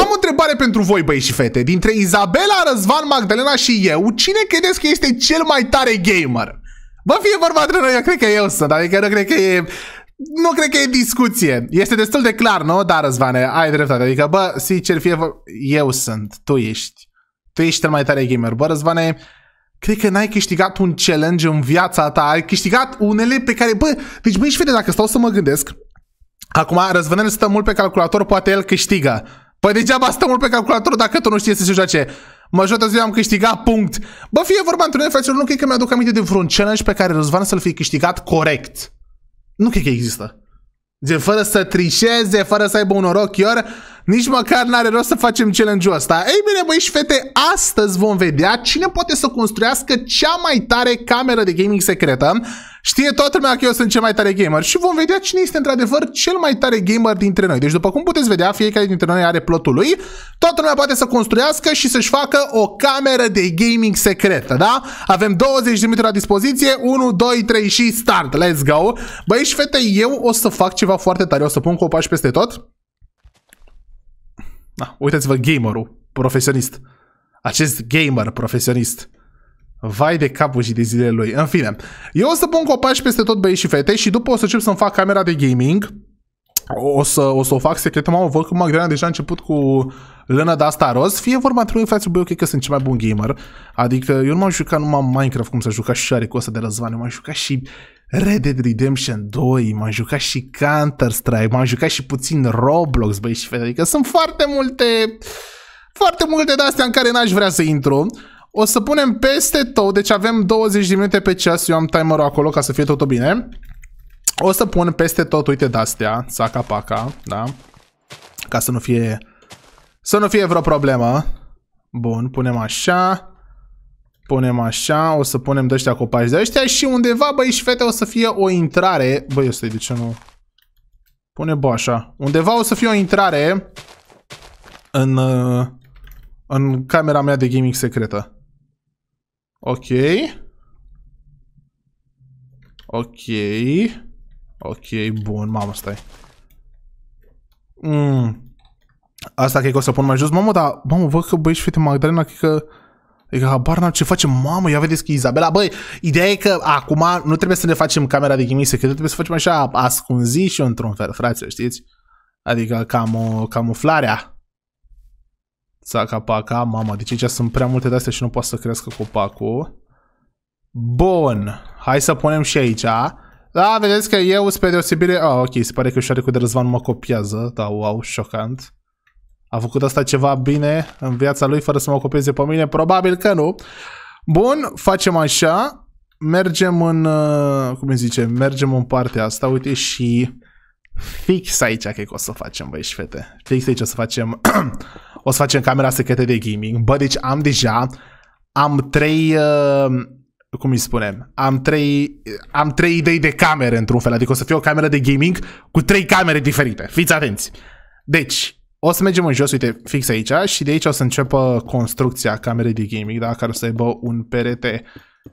Am o întrebare pentru voi, băieți și fete. Dintre Izabela, Răzvan, Magdalena și eu, cine credeți că este cel mai tare gamer? Bă, fie vorba de noi, eu cred că eu sunt, adică nu cred că e... Nu cred că e discuție. Este destul de clar, nu? Da, Răzvane, ai dreptate. Adică, bă, sincer, fie... Vor... Eu sunt, tu ești. Tu ești cel mai tare gamer. Bă, Răzvane, cred că n-ai câștigat un challenge în viața ta. Ai câștigat unele pe care... Bă, deci, băi, și fete, dacă stau să mă gândesc, Acum, Răzvânel stă mult pe calculator, poate el câștigă. Păi degeaba stă mult pe calculator dacă tu nu știi să se joace. Majoritatea ziua am câștigat punct. Bă, fie vorba într-un fraților, nu cred că mi-aduc aminte de vreun challenge pe care Răzvan să-l fi câștigat corect. Nu cred că există. De fără să trișeze, fără să aibă un noroc, iar nici măcar n-are rost să facem challenge-ul ăsta. Ei bine, băi și fete, astăzi vom vedea cine poate să construiască cea mai tare cameră de gaming secretă. Știe toată lumea că eu sunt cel mai tare gamer și vom vedea cine este într-adevăr cel mai tare gamer dintre noi. Deci după cum puteți vedea, fiecare dintre noi are plotul lui. Toată lumea poate să construiască și să-și facă o cameră de gaming secretă, da? Avem 20 de minute la dispoziție, 1, 2, 3 și start, let's go! Băi și fete, eu o să fac ceva foarte tare, o să pun copaci peste tot. Da, uitați-vă gamerul profesionist. Acest gamer profesionist. Vai de capul și de zilele lui. În fine, eu o să pun copaci peste tot băieți și fete și după o să încep să-mi fac camera de gaming. O să, o să o fac secret. mamă, văd cum Magdalena deja a început cu lână de asta roz. Fie vorba între unii frații băi, cred că sunt cel mai bun gamer. Adică eu nu m-am jucat numai Minecraft cum să juca și are cu ăsta de răzvan, m-am jucat și Red Dead Redemption 2, m-am jucat și Counter-Strike, m-am jucat și puțin Roblox, băi și fete, adică sunt foarte multe, foarte multe de astea în care n-aș vrea să intru. O să punem peste tot, deci avem 20 de minute pe ceas, eu am timerul acolo ca să fie totul bine. O să pun peste tot, uite, de-astea, saca-paca, da? Ca să nu fie, să nu fie vreo problemă. Bun, punem așa. Punem așa, o să punem de ăștia copaci de ăștia și undeva, băi și fete, o să fie o intrare. Băi, ăsta de ce nu... Pune bă așa. Undeva o să fie o intrare în, uh, în camera mea de gaming secretă. Ok. Ok. Ok, bun, mamă, stai. Mm. Asta cred că o să pun mai jos. Mamă, dar, mamă, văd că și fete Magdalena, cred că Adică habar n-am ce facem. Mamă, ia vedeți că Izabela... Băi, ideea e că acum nu trebuie să ne facem camera de ghimise, că trebuie să facem așa ascunzi și într-un fel, frate, știți? Adică cam o, camuflarea. Zacapa, mama, deci aici sunt prea multe de-astea și nu poate să crească copacul. Bun, hai să punem și aici. Da, vedeți că eu, spre deosebire... Ah, ok, se pare că ușoare cu de răzvan mă copiază. Da, wow, șocant. A făcut asta ceva bine în viața lui fără să mă ocupeze pe mine? Probabil că nu. Bun, facem așa. Mergem în, uh, cum îi zice, mergem în partea asta, uite și fix aici cred că o să facem, băi și fete. Fix aici o să facem, o să facem camera secretă de gaming. Bă, deci am deja, am trei, uh, cum îi spunem, am trei, am trei idei de camere într-un fel, adică o să fie o cameră de gaming cu trei camere diferite. Fiți atenți! Deci, o să mergem în jos, uite, fix aici și de aici o să înceapă construcția camerei de gaming, da? care o să aibă un perete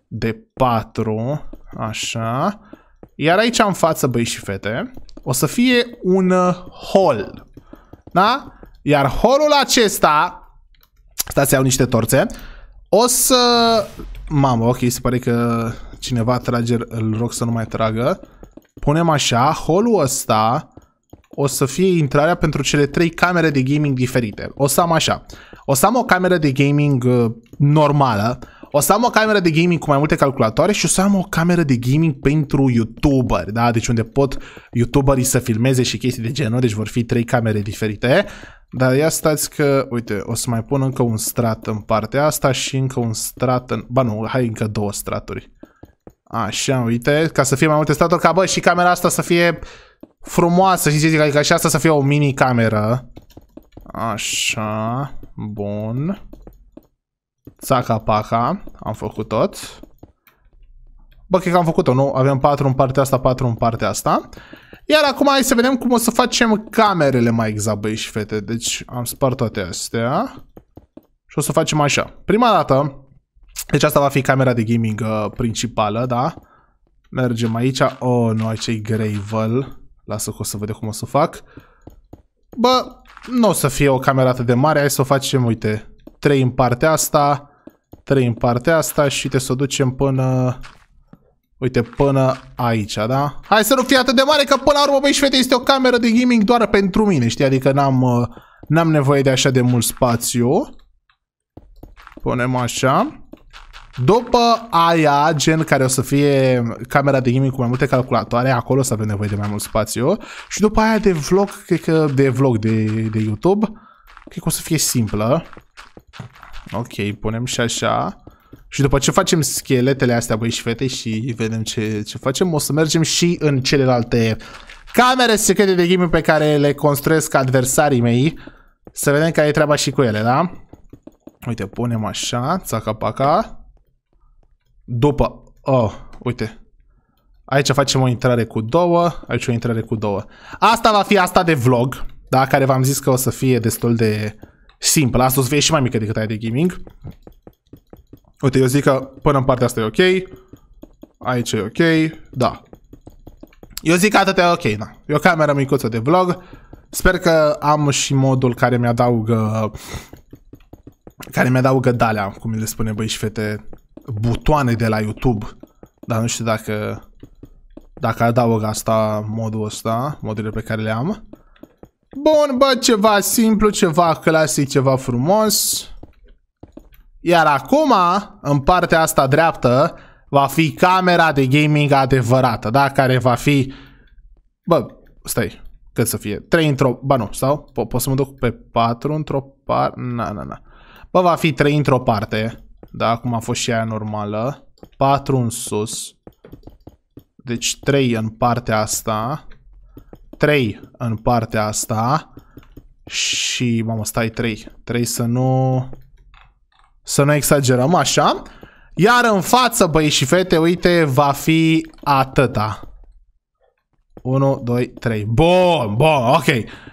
de 4, așa. Iar aici în față, băi și fete, o să fie un uh, hall, da? Iar holul acesta, stați, iau niște torțe, o să... Mamă, ok, se pare că cineva trage, îl rog să nu mai tragă. Punem așa, holul ăsta o să fie intrarea pentru cele trei camere de gaming diferite. O să am așa. O să am o cameră de gaming uh, normală, o să am o cameră de gaming cu mai multe calculatoare și o să am o cameră de gaming pentru YouTuber, da? Deci unde pot YouTuberii să filmeze și chestii de genul, deci vor fi trei camere diferite. Dar ia stați că, uite, o să mai pun încă un strat în partea asta și încă un strat în... Ba nu, hai încă două straturi. Așa, uite, ca să fie mai multe straturi, ca bă, și camera asta să fie frumoasă și zic, adică și asta să fie o mini cameră. Așa, bun. Saca paca, am făcut tot. Bă, cred că am făcut-o, nu? Avem patru în partea asta, patru în partea asta. Iar acum hai să vedem cum o să facem camerele mai exact, băi și fete. Deci am spart toate astea. Și o să facem așa. Prima dată, deci asta va fi camera de gaming uh, principală, da? Mergem aici. Oh, nu, aici e gravel. Lasă că o să văd cum o să fac. Bă, nu o să fie o cameră atât de mare. Hai să o facem, uite, trei în partea asta, trei în partea asta și te să o ducem până... Uite, până aici, da? Hai să nu fie atât de mare, că până la urmă, băi, fete, este o cameră de gaming doar pentru mine, știi? Adică n-am uh, nevoie de așa de mult spațiu. Punem așa. După aia, gen care o să fie camera de gaming cu mai multe calculatoare, acolo o să avem nevoie de mai mult spațiu. Și după aia de vlog, cred că de vlog de, de YouTube, cred că o să fie simplă. Ok, punem și așa. Și după ce facem scheletele astea, băi și fete, și vedem ce, ce facem, o să mergem și în celelalte camere secrete de gaming pe care le construiesc adversarii mei. Să vedem care e treaba și cu ele, da? Uite, punem așa, țaca-paca. După... Oh, uite. Aici facem o intrare cu două, aici o intrare cu două. Asta va fi asta de vlog, da? Care v-am zis că o să fie destul de simplă. Asta o să fie și mai mică decât aia de gaming. Uite, eu zic că până în partea asta e ok. Aici e ok, da. Eu zic că atât e ok, da. E o cameră micuță de vlog. Sper că am și modul care mi-adaugă... Care mi-adaugă dalea, cum le spune băi și fete butoane de la YouTube. Dar nu știu dacă, dacă adaug asta, modul ăsta, modurile pe care le am. Bun, bă, ceva simplu, ceva clasic, ceva frumos. Iar acum, în partea asta dreaptă, va fi camera de gaming adevărată, da? Care va fi... Bă, stai, cât să fie? 3 într-o... bă nu, sau? po pot să mă duc pe 4 într-o parte... Na, na, na. Bă, va fi 3 într-o parte. Da, acum a fost și aia normală. 4 în sus. Deci 3 în partea asta. 3 în partea asta. Și, mamă, stai 3. 3 să nu... Să nu exagerăm, așa. Iar în față, băi și fete, uite, va fi atâta. 1, 2, 3. Bun, bun, ok.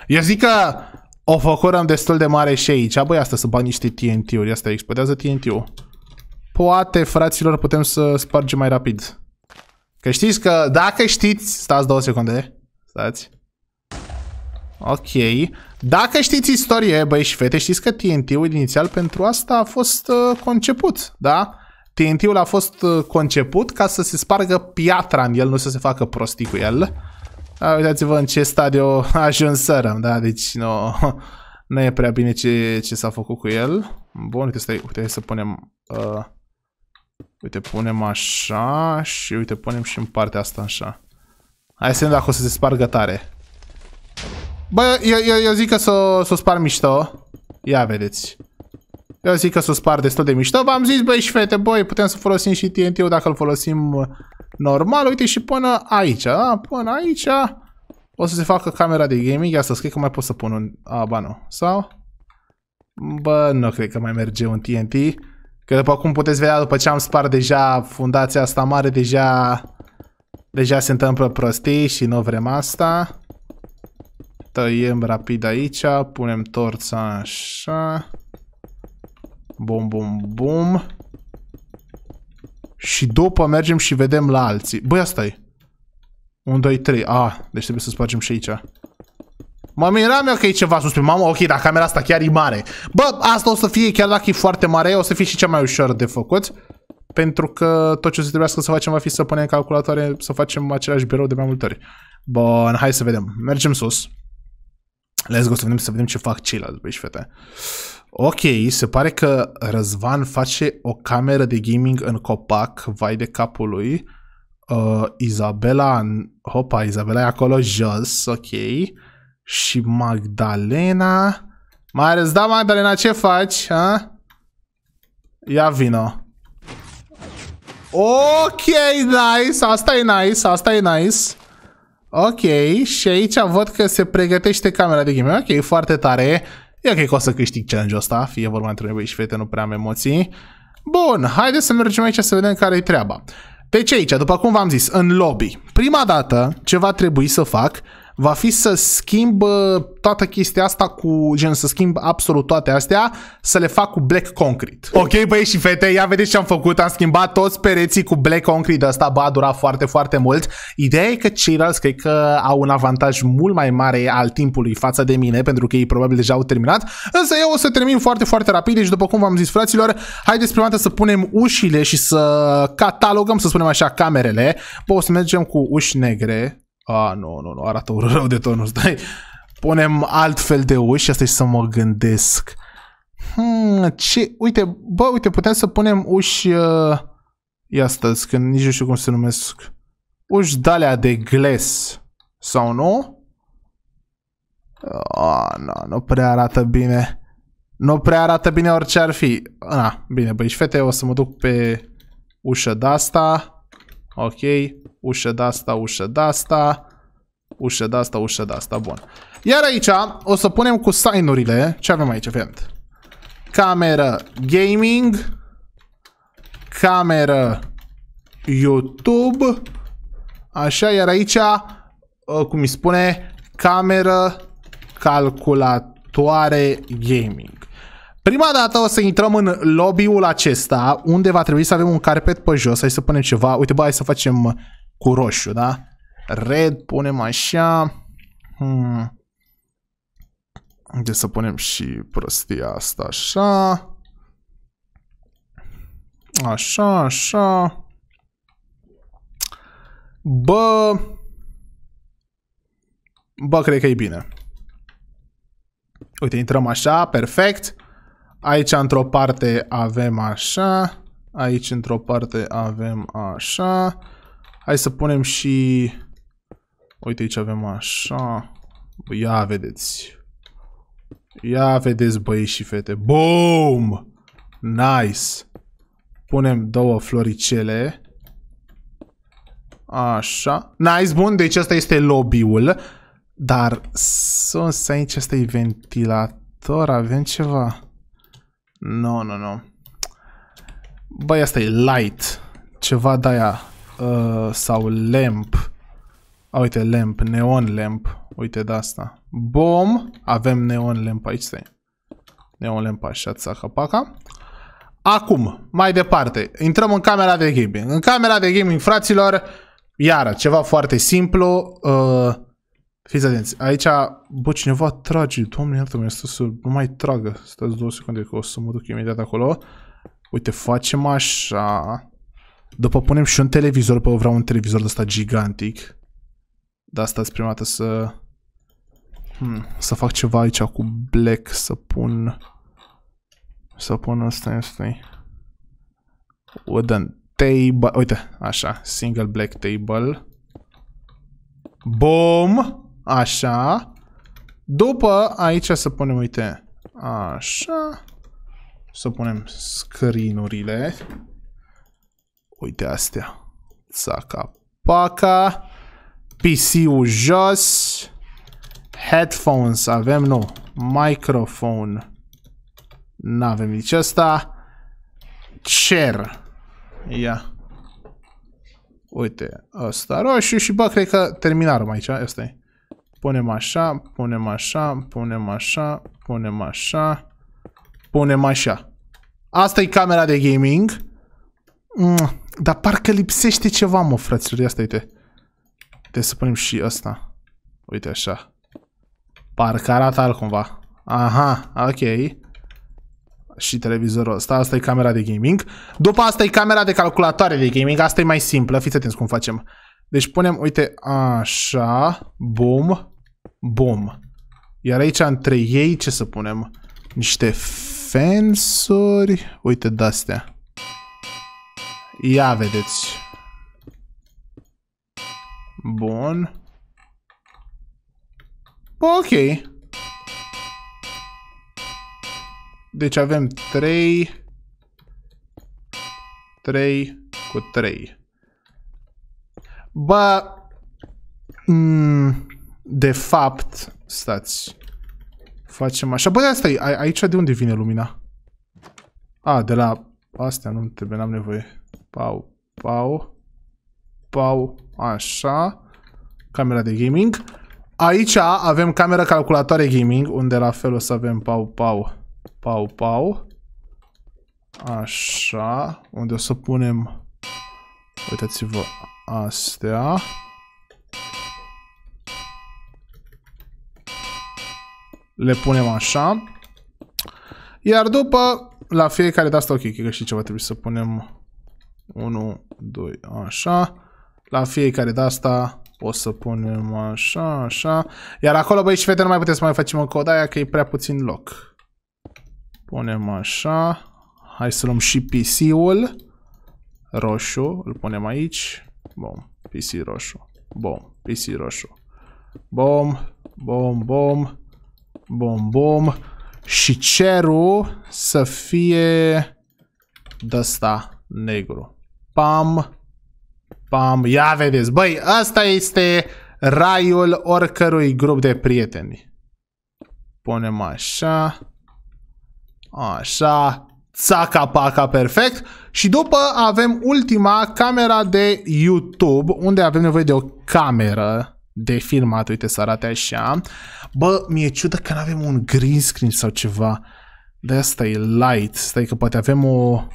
Eu zic că o făcurăm destul de mare și aici. Băi, asta să bag niște TNT-uri. Asta explodează TNT-ul. Poate, fraților, putem să spargem mai rapid. Că știți că, dacă știți... Stați două secunde. Stați. Ok. Dacă știți istorie, băi și fete, știți că TNT-ul inițial pentru asta a fost uh, conceput, da? TNT-ul a fost uh, conceput ca să se spargă piatra în el, nu să se facă prostii cu el. Uh, uitați-vă în ce stadiu sărăm, da? Deci nu, nu e prea bine ce, ce s-a făcut cu el. Bun, uite, stai, uite, să punem... Uh, Uite, punem așa și uite, punem și în partea asta așa. Hai să vedem dacă o să se spargă tare. Bă, eu, eu, eu zic că s-o o spar mișto. Ia vedeți. Eu zic că s-o spar destul de mișto. V-am zis, băi și fete, băi, putem să folosim și TNT-ul dacă îl folosim uh, normal. Uite și până aici, da? Până aici o să se facă camera de gaming. Ia să scrie că mai pot să pun un... A, ba nu. Sau? Bă, nu cred că mai merge un TNT. Că după cum puteți vedea, după ce am spart deja fundația asta mare, deja, deja se întâmplă prostii și nu vrem asta. Tăiem rapid aici, punem torța așa. Bum, bum, bum. Și după mergem și vedem la alții. Băi, asta e. 1, 2, 3. A, ah, deci trebuie să spargem și aici. Mă miram eu că e ceva sus pe mamă, ok, dar camera asta chiar e mare. Bă, asta o să fie, chiar dacă e foarte mare, o să fie și cea mai ușor de făcut. Pentru că tot ce o să trebuiască să facem va fi să punem calculatoare, să facem același birou de mai multe ori. Bun, hai să vedem. Mergem sus. Let's go să vedem, să vedem ce fac ceilalți băieți fete. Ok, se pare că Răzvan face o cameră de gaming în copac, vai de capul lui. Uh, Izabela, hopa, Izabela e acolo jos, ok și Magdalena. Mai ales, da, Magdalena, ce faci? A? Ia vino. Ok, nice, asta e nice, asta e nice. Ok, și aici văd că se pregătește camera de game. Ok, foarte tare. E ok că o să câștig challenge-ul ăsta, fie vorba între noi și fete, nu prea am emoții. Bun, haideți să mergem aici să vedem care e treaba. Deci aici, după cum v-am zis, în lobby, prima dată ce va trebui să fac va fi să schimb uh, toată chestia asta cu, gen, să schimb absolut toate astea, să le fac cu black concrete. Ok, băieți și fete, ia vedeți ce am făcut, am schimbat toți pereții cu black concrete, asta ba, a durat foarte, foarte mult. Ideea e că ceilalți cred că au un avantaj mult mai mare al timpului față de mine, pentru că ei probabil deja au terminat, însă eu o să termin foarte, foarte rapid, deci după cum v-am zis, fraților, haideți prima dată să punem ușile și să catalogăm, să spunem așa, camerele. Poți să mergem cu uși negre, a, nu, nu, nu, arată urât rău de tonul stai. Punem fel de uși, asta e să mă gândesc. Hmm, ce, uite, bă, uite, putem să punem uși, uh, ia stați, că nici nu știu cum se numesc, uși dalea de gles, sau nu? Oh, nu, nu prea arată bine. Nu prea arată bine orice ar fi. Na, bine, băi, fete, o să mă duc pe ușa de asta. Ok ușă de asta, ușă de asta, ușă de asta, ușă de asta, bun. Iar aici o să punem cu signurile, ce avem aici, vent? Cameră gaming, cameră YouTube, așa, iar aici, ă, cum îi spune, cameră calculatoare gaming. Prima dată o să intrăm în lobby-ul acesta, unde va trebui să avem un carpet pe jos, hai să punem ceva, uite bă, hai să facem cu roșu, da? Red punem așa. Hmm. De să punem și prostia asta așa. Așa, așa. Bă... Bă, cred că e bine. Uite, intrăm așa, perfect. Aici într-o parte avem așa. Aici într-o parte avem așa. Hai să punem și... Uite aici avem așa... Ia vedeți. Ia vedeți băieți și fete. Boom! Nice! Punem două floricele. Așa. Nice, bun. Deci asta este lobby-ul. Dar să aici asta e ventilator. Avem ceva. Nu, no, nu, no, nu. No. Băi, asta e light. Ceva de-aia uh, sau lamp. A, uite, lamp, neon lamp. Uite de asta. Bom! Avem neon lamp aici, stai. Neon lamp așa, paca. Acum, mai departe, intrăm în camera de gaming. În camera de gaming, fraților, iară, ceva foarte simplu. Uh, fiți atenți, aici, bă, cineva trage, doamne, iartă-mă, să nu mai tragă. Stați două secunde că o să mă duc imediat acolo. Uite, facem așa. După punem și un televizor, pe vreau un televizor de ăsta gigantic. De asta prima dată să... Hmm, să fac ceva aici cu black, să pun... Să pun ăsta, ăsta Wooden table, uite, așa, single black table. Boom! Așa. După, aici să punem, uite, așa. Să punem screen-urile. Uite astea. Saca paca. PC-ul jos. Headphones avem, nu. Microphone. N-avem nici asta. Chair. Ia. Uite, ăsta roșu și bă, cred că terminarul aici, ăsta e. Punem așa, punem așa, punem așa, punem așa, punem așa. Asta e camera de gaming. Mm, dar parcă lipsește ceva, mă, fraților. Ia stai, uite. Trebuie să punem și asta. Uite așa. Parcă arată altcumva. Aha, ok. Și televizorul ăsta. Asta e camera de gaming. După asta e camera de calculatoare de gaming. Asta e mai simplă. Fiți atenți cum facem. Deci punem, uite, așa. Boom. Boom. Iar aici, între ei, ce să punem? Niște fensuri. Uite, de-astea. Ia vedeți. Bun. Ok. Deci avem 3... 3 cu 3. Bă... Mm, de fapt... Stați. Facem așa. Bă, asta e. aici de unde vine lumina? A, de la... Astea nu trebuie, n-am nevoie. Pau, pau, pau, așa. Camera de gaming. Aici avem camera calculatoare gaming, unde la fel o să avem pau, pau, pau, pau. Așa, unde o să punem, uitați-vă, astea. Le punem așa. Iar după, la fiecare de asta, ok, cred că și ceva trebuie să punem 1, 2, așa. La fiecare de asta o să punem așa, așa. Iar acolo, băi și fete, nu mai puteți să mai facem încă o daia, că e prea puțin loc. Punem așa. Hai să luăm și PC-ul. Roșu, îl punem aici. Bom, PC roșu. Bom, PC roșu. Bom, bom, bom, bom, bom. Și cerul să fie de negru. Pam. Pam. Ia vedeți. Băi, asta este raiul oricărui grup de prieteni. Punem așa. Așa. Țaca-paca, perfect. Și după avem ultima, camera de YouTube, unde avem nevoie de o cameră de filmat. Uite să arate așa. Bă, mi-e ciudă că nu avem un green screen sau ceva. De asta e light. Stai că poate avem o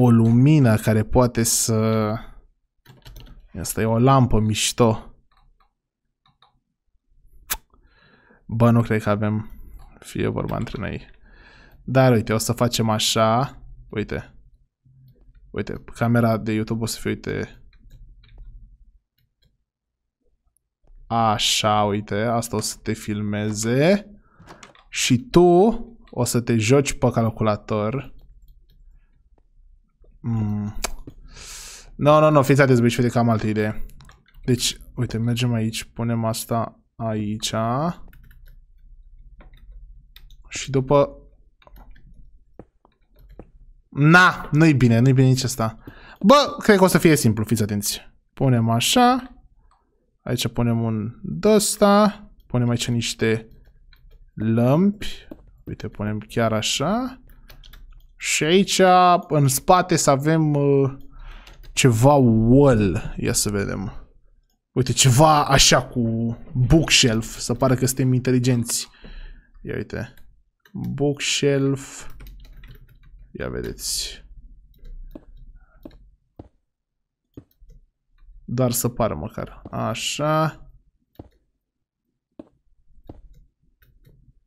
o lumină care poate să... Asta e o lampă mișto. Bă, nu cred că avem fie vorba între noi. Dar uite, o să facem așa. Uite. Uite, camera de YouTube o să fie, uite. Așa, uite, asta o să te filmeze. Și tu o să te joci pe calculator. Nu, mm. no, nu, no, nu, fiți atenți, băi, uite că am altă idee. Deci, uite, mergem aici, punem asta aici. Și după... Na, nu-i bine, nu-i bine nici asta. Bă, cred că o să fie simplu, fiți atenți. Punem așa. Aici punem un d'ăsta. Punem aici niște lămpi. Uite, punem chiar așa. Și aici, în spate, să avem uh, ceva wall. Ia să vedem. Uite, ceva așa cu bookshelf. Să pare că suntem inteligenți. Ia uite. Bookshelf. Ia vedeți. Dar să pară măcar. Așa.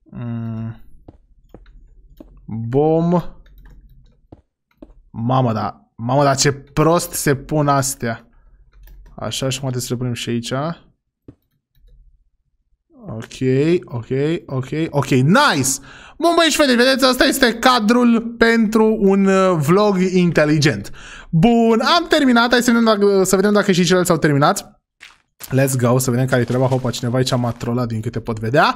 Mm. Bom. Mamă, da. Mamă, da ce prost se pun astea. Așa, și poate să le punem și aici. Ok, ok, ok, ok, nice! Bun băieți și fete, vedeți, asta este cadrul pentru un uh, vlog inteligent. Bun, am terminat, hai să vedem dacă, să vedem dacă și ceilalți au terminat. Let's go, să vedem care-i treaba, hopa, cineva aici m-a trollat din câte pot vedea.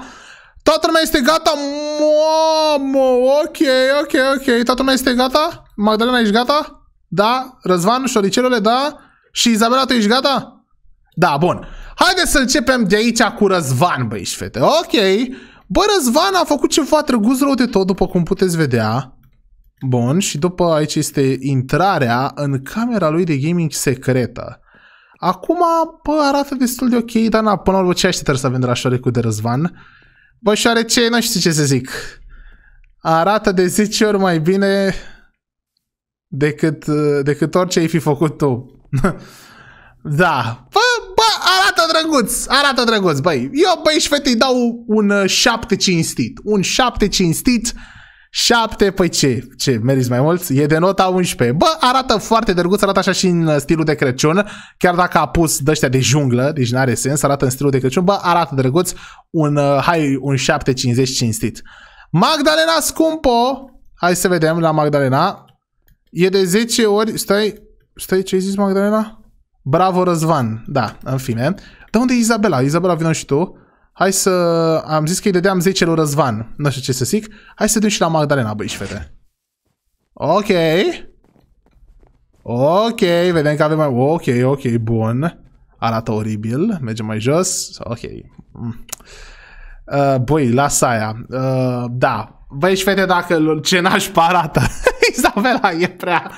Toată lumea este gata? Mamă, ok, ok, ok. Toată lumea este gata? Magdalena, ești gata? Da? Răzvan, șoricelule, da? Și Izabela, tu ești gata? Da, bun. Haideți să începem de aici cu Răzvan, băi și fete. Ok. Bă, Răzvan a făcut ceva drăguț rău de tot, după cum puteți vedea. Bun, și după aici este intrarea în camera lui de gaming secretă. Acum, bă, arată destul de ok, dar na, până la urmă ce aștept să avem de la șorecul de Răzvan? Bă, și are ce, nu știu ce să zic. Arată de 10 ori mai bine decât, decât orice ai fi făcut tu. da. Bă, bă, arată drăguț, arată drăguț, băi. Eu, băi și fetei, dau un 7 uh, cinstit. Un 7 cinstit. 7, păi ce? Ce? Meriți mai mulți? E de nota 11. Bă, arată foarte drăguț, arată așa și în uh, stilul de Crăciun, chiar dacă a pus dăștia de junglă, deci nu are sens, arată în stilul de Crăciun, bă, arată drăguț un, uh, hai, un 750 cinstit. Magdalena Scumpo, hai să vedem la Magdalena, e de 10 ori, stai, stai, ce ai zis Magdalena? Bravo Răzvan, da, în fine. Dar unde e Izabela? Izabela, vină și tu hai să... Am zis că îi dădeam 10 lui Răzvan. Nu știu ce să zic. Hai să dăm și la Magdalena, și fete. Ok. Ok, vedem că avem mai... Ok, ok, bun. Arată oribil. Mergem mai jos. Ok. Mm. Uh, băi, lasă aia. Uh, da. Băi, fete, dacă ce n-aș parată. Avela e prea,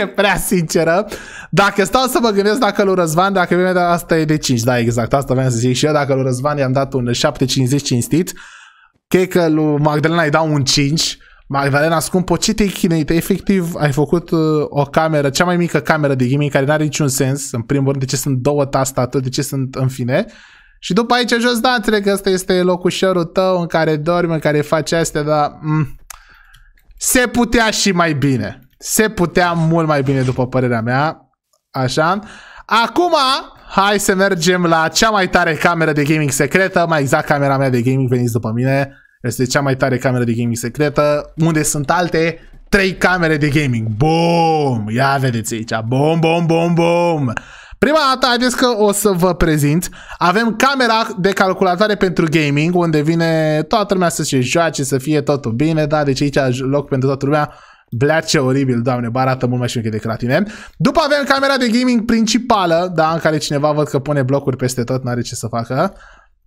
e prea sinceră. Dacă stau să mă gândesc dacă lui Răzvan, dacă mi-a dat asta e de 5, da, exact, asta vreau să zic și eu, dacă lui Răzvan i-am dat un 7,50 cinstit, cred că lui Magdalena îi dau un 5, Magdalena scumpă, ce te-ai chinuit? Efectiv, ai făcut uh, o cameră, cea mai mică cameră de gaming, care n-are niciun sens, în primul rând, de ce sunt două atât, de ce sunt în fine. Și după aici jos, da, înțeleg că ăsta este locușorul tău în care dormi, în care faci astea, dar... Mm, se putea și mai bine. Se putea mult mai bine, după părerea mea. Așa. Acum, hai să mergem la cea mai tare cameră de gaming secretă, mai exact camera mea de gaming, veniți după mine. Este cea mai tare cameră de gaming secretă, unde sunt alte trei camere de gaming. Boom! Ia vedeți aici. boom, boom, boom, boom. Prima dată haideți că o să vă prezint. Avem camera de calculatoare pentru gaming, unde vine toată lumea să se joace, să fie totul bine, da? Deci aici loc pentru toată lumea. Blea, ce oribil, doamne, bă, arată mult mai șmecher decât la tine. După avem camera de gaming principală, da, în care cineva văd că pune blocuri peste tot, n-are ce să facă.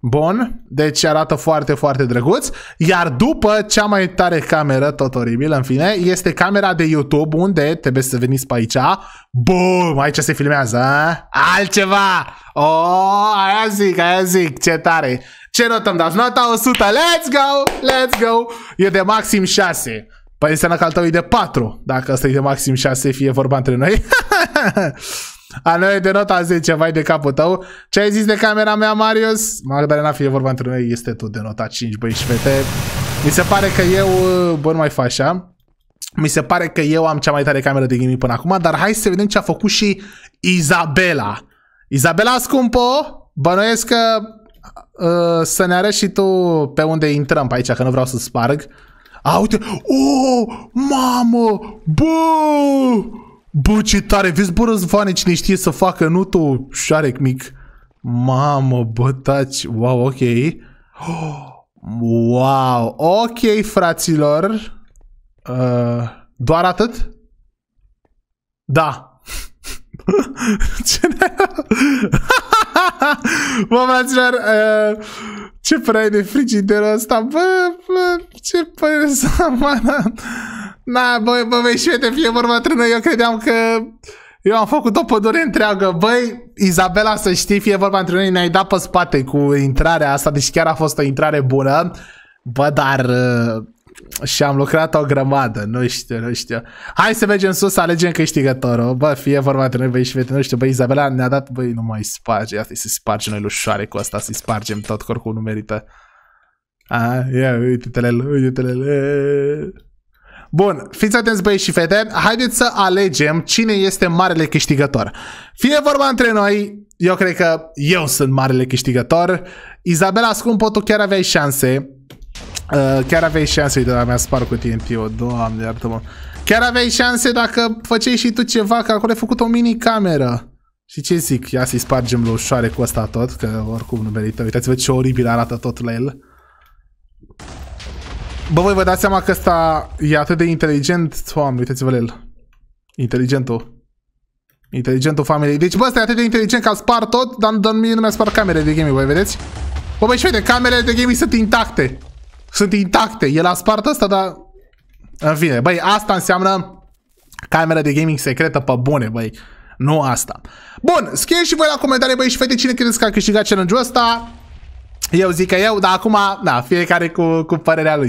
Bun, deci arată foarte, foarte drăguț. Iar după, cea mai tare cameră, tot oribilă, în fine, este camera de YouTube, unde trebuie să veniți pe aici. Bum, aici se filmează, a? Eh? altceva! O, oh, aia zic, aia zic, ce tare! Ce notă îmi dați? Nota 100, let's go, let's go! E de maxim 6. Păi înseamnă că al tău e de 4, dacă ăsta e de maxim 6, fie vorba între noi. A noi de nota 10, vai de capul tău. Ce ai zis de camera mea, Marius? Magdalena, fie vorba între noi, este tu de nota 5, băi și fete. Mi se pare că eu, bă, nu mai fac așa. Mi se pare că eu am cea mai tare cameră de gaming până acum, dar hai să vedem ce a făcut și Izabela. Izabela scumpo, bănuiesc că uh, să ne arăți și tu pe unde intrăm pe aici, că nu vreau să sparg. A, uite, oh, mamă, bă! Bă, ce tare! Vezi, bă, Răzvane, cine știe să facă, nu tu, șarec mic. Mamă, bă, taci. Wow, ok. Wow, ok, fraților. Uh, doar atât? Da. ce ne... bă, fraților, uh, ce părere de frigiderul ăsta, bă, bă ce părere să am, da. Na, bă, bă, băi, și uite, fie vorba trână, eu credeam că... Eu am făcut o pădure întreagă. Băi, Izabela, să știi, fie vorba între noi, ne-ai dat pe spate cu intrarea asta, deci chiar a fost o intrare bună. Bă, dar... Uh, și am lucrat o grămadă, nu știu, nu știu. Hai să mergem sus, să alegem câștigătorul. Bă, fie vorba între noi, băi și vede, nu știu, băi, Izabela ne-a dat, băi, nu mai sparge, asta să spargem noi lușoare cu asta, să-i spargem tot, că nu merită. A, ia, uite-te-le, uite-te-le. Bun, fiți atenți băieți și fete, haideți să alegem cine este marele câștigător. Fie vorba între noi, eu cred că eu sunt marele câștigător. Izabela Scumpo, tu chiar aveai șanse. Uh, chiar aveai șanse, uite, la mea spart cu TNT-ul, doamne, iartă-mă. Chiar aveai șanse dacă făceai și tu ceva, că acolo ai făcut o mini-cameră. Și ce zic, ia să-i spargem la ușoare cu asta tot, că oricum nu merită. Uitați-vă ce oribil arată totul la el. Bă, voi vă dați seama că ăsta e atât de inteligent. Oameni, uitați-vă el. Inteligentul. Inteligentul familiei. Deci, bă, ăsta e atât de inteligent că a spart tot, dar, dar mie nu mi-a spart camerele de gaming, voi vedeți? Bă, băi, și uite, camerele de gaming sunt intacte. Sunt intacte. El a spart asta, dar... În fine, băi, asta înseamnă camera de gaming secretă pe bune, băi. Nu asta. Bun, scrieți și voi la comentarii, băi, și fete, cine credeți că a câștigat challenge-ul ăsta? Eu zic că eu, dar acum, da fiecare cu, cu părerea lui.